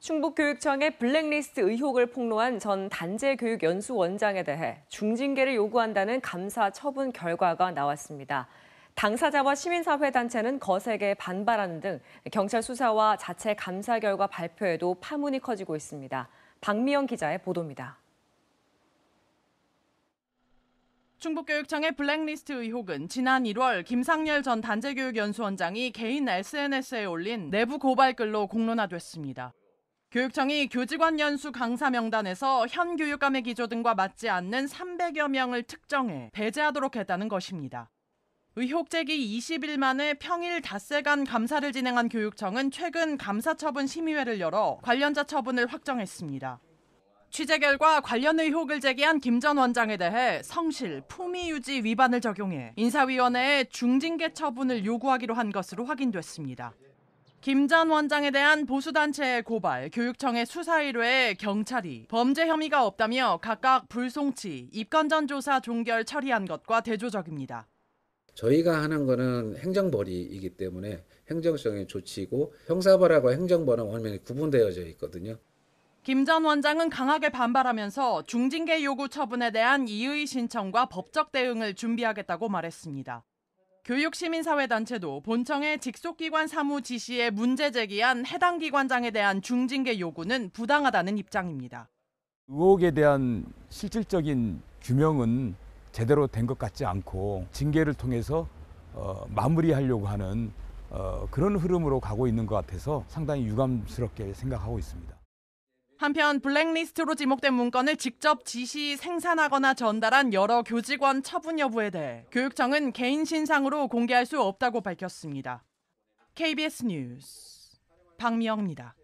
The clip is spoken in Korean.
충북교육청의 블랙리스트 의혹을 폭로한 전 단재교육연수원장에 대해 중징계를 요구한다는 감사 처분 결과가 나왔습니다. 당사자와 시민사회단체는 거세게 반발하는 등 경찰 수사와 자체 감사 결과 발표에도 파문이 커지고 있습니다. 박미영 기자의 보도입니다. 충북교육청의 블랙리스트 의혹은 지난 1월 김상렬전 단재교육연수원장이 개인 SNS에 올린 내부 고발글로 공론화됐습니다. 교육청이 교직원 연수 강사 명단에서 현 교육감의 기조 등과 맞지 않는 300여 명을 특정해 배제하도록 했다는 것입니다. 의혹 제기 20일 만에 평일 닷새간 감사를 진행한 교육청은 최근 감사처분 심의회를 열어 관련자 처분을 확정했습니다. 취재 결과 관련 의혹을 제기한 김 전 원장에 대해 성실, 품위 유지 위반을 적용해 인사위원회에 중징계 처분을 요구하기로 한 것으로 확인됐습니다. 김전 원장에 대한 보수단체의 고발, 교육청의 수사 1회에 경찰이 범죄 혐의가 없다며 각각 불송치, 입건 전 조사 종결 처리한 것과 대조적입니다. 저희가 하는 거는 행정벌이이기 때문에 행정성의 조치고 형사벌하고 행정벌은 원명이 구분되어져 있거든요. 김 전 원장은 강하게 반발하면서 중징계 요구 처분에 대한 이의 신청과 법적 대응을 준비하겠다고 말했습니다. 교육시민사회단체도 본청의 직속기관 사무 지시에 문제 제기한 해당 기관장에 대한 중징계 요구는 부당하다는 입장입니다. 의혹에 대한 실질적인 규명은 제대로 된 것 같지 않고 징계를 통해서 어, 마무리하려고 하는 어, 그런 흐름으로 가고 있는 것 같아서 상당히 유감스럽게 생각하고 있습니다. 한편 블랙리스트로 지목된 문건을 직접 지시 생산하거나 전달한 여러 교직원 처분 여부에 대해 교육청은 개인 신상으로 공개할 수 없다고 밝혔습니다. KBS 뉴스 박미영입니다.